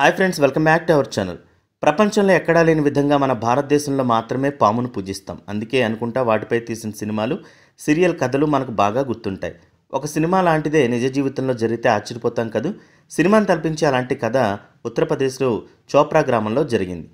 hi friends welcome back to our channel ప్రపంచంలో ఎక్కడా లేని విధంగా మన భారతదేశంలో మాత్రమే పామును పూజిస్తాం అందుకే అనుకుంటా వాటిపై తీసిన సినిమాలు సీరియల్ కథలు మనకు బాగా గుర్తుంటాయి ఒక సినిమా లాంటిదే నిజ జీవితంలో జరిగితే ఆశ్చర్యపోతాం కదూ సినిమాను తలపించే అలాంటి కథ ఉత్తరప్రదేశ్లో చోప్రా గ్రామంలో జరిగింది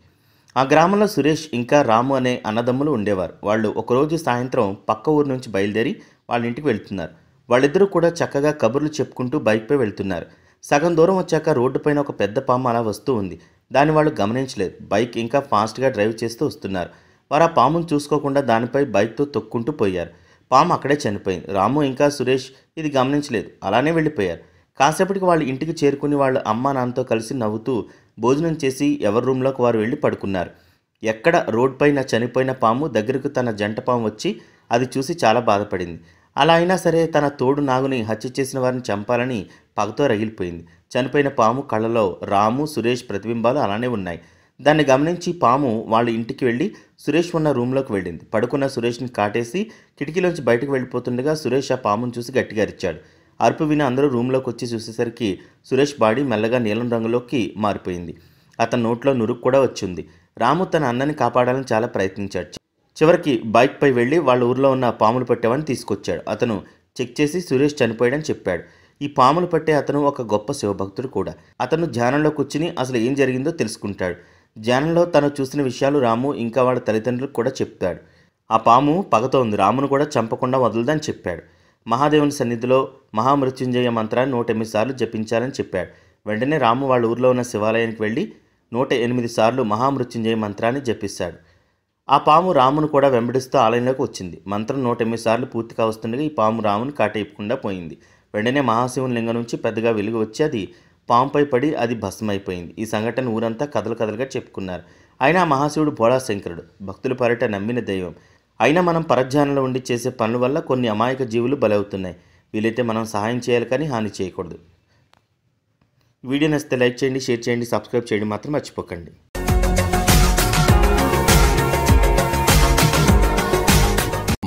ఆ గ్రామంలో సురేష్ ఇంకా రాము అనే అన్నదమ్ములు ఉండేవారు వాళ్ళు ఒకరోజు సాయంత్రం పక్క ఊరు నుంచి బయలుదేరి వాళ్ళ ఇంటికి వెళ్తున్నారు వాళ్ళిద్దరూ కూడా చక్కగా కబుర్లు చెప్పుకుంటూ బైక్పై వెళ్తున్నారు సగం దూరం వచ్చాక రోడ్డుపైన ఒక పెద్ద పాము అలా వస్తూ ఉంది దాన్ని వాళ్ళు గమనించలేదు బైక్ ఇంకా ఫాస్ట్గా డ్రైవ్ చేస్తూ వస్తున్నారు వారు ఆ పామును చూసుకోకుండా దానిపై బైక్తో తొక్కుంటూ పోయారు పాము అక్కడే చనిపోయింది రాము ఇంకా సురేష్ ఇది గమనించలేదు అలానే వెళ్ళిపోయారు కాసేపటికి వాళ్ళు ఇంటికి చేరుకుని వాళ్ళు అమ్మ నాన్నతో కలిసి నవ్వుతూ భోజనం చేసి ఎవరి రూమ్లోకి వారు వెళ్ళి పడుకున్నారు ఎక్కడ రోడ్ పైన చనిపోయిన పాము దగ్గరకు తన జంట పాము వచ్చి అది చూసి చాలా బాధపడింది అలా అయినా సరే తన తోడు నాగుని హత్య చేసిన వారిని చంపాలని పగతో రగిలిపోయింది చనిపోయిన పాము కళ్ళలో రాము సురేష్ ప్రతిబింబాలు అలానే ఉన్నాయి దాన్ని గమనించి పాము వాళ్ళ ఇంటికి వెళ్ళి సురేష్ ఉన్న రూమ్లోకి వెళ్ళింది పడుకున్న సురేష్ని కాటేసి కిటికీలోంచి బయటకు వెళ్ళిపోతుండగా సురేష్ ఆ పామును చూసి గట్టిగా అరిచాడు అరుపు విని అందరూ రూమ్లోకి వచ్చి చూసేసరికి సురేష్ బాడీ మెల్లగా నీలం రంగులోకి మారిపోయింది అతని నోట్లో నురుగు కూడా వచ్చింది రాము తన అన్నని కాపాడాలని చాలా ప్రయత్నించాడు చివరికి బైక్పై వెళ్ళి వాళ్ళ ఊర్లో ఉన్న పాములు పట్టేవాడిని తీసుకొచ్చాడు అతను చెక్ చేసి సురేష్ చనిపోయాడని చెప్పాడు ఈ పాములు పట్టే అతను ఒక గొప్ప శివభక్తుడు కూడా అతను ధ్యానంలో కూర్చుని అసలు ఏం జరిగిందో తెలుసుకుంటాడు ధ్యానంలో తను చూసిన విషయాలు రాము ఇంకా వాళ్ళ తల్లిదండ్రులకు కూడా చెప్తాడు ఆ పాము పగతో ఉంది రామును కూడా చంపకుండా వదలదని చెప్పాడు మహాదేవుని సన్నిధిలో మహామృత్యుంజయ మంత్రాన్ని నూట ఎనిమిది సార్లు జపించాలని చెప్పాడు వెంటనే రాము వాళ్ళ ఊర్లో ఉన్న శివాలయానికి వెళ్ళి నూట ఎనిమిది సార్లు మహామృత్యుంజయ మంత్రాన్ని జపిస్తాడు ఆ పాము రామును కూడా వెంబడిస్తూ ఆలయంలోకి వచ్చింది మంత్రం నూట ఎనిమిది సార్లు పూర్తిగా వస్తుండగా ఈ పాము రాముని కాటేయకుండా పోయింది వెంటనే మహాశివుని లింగం నుంచి పెద్దగా వెలుగు వచ్చి అది పాముపై పడి అది భస్మైపోయింది ఈ సంఘటన ఊరంతా కథలు కథలుగా చెప్పుకున్నారు అయినా మహాశివుడు బోళాశంకరుడు భక్తులు పరట నమ్మిన దైవం అయినా మనం పరధ్యానంలో ఉండి చేసే పనుల వల్ల కొన్ని అమాయక జీవులు బలవుతున్నాయి వీలైతే మనం సహాయం చేయాలి కానీ హాని చేయకూడదు వీడియో నచ్చితే లైక్ చేయండి షేర్ చేయండి సబ్స్క్రైబ్ చేయండి మాత్రం మర్చిపోకండి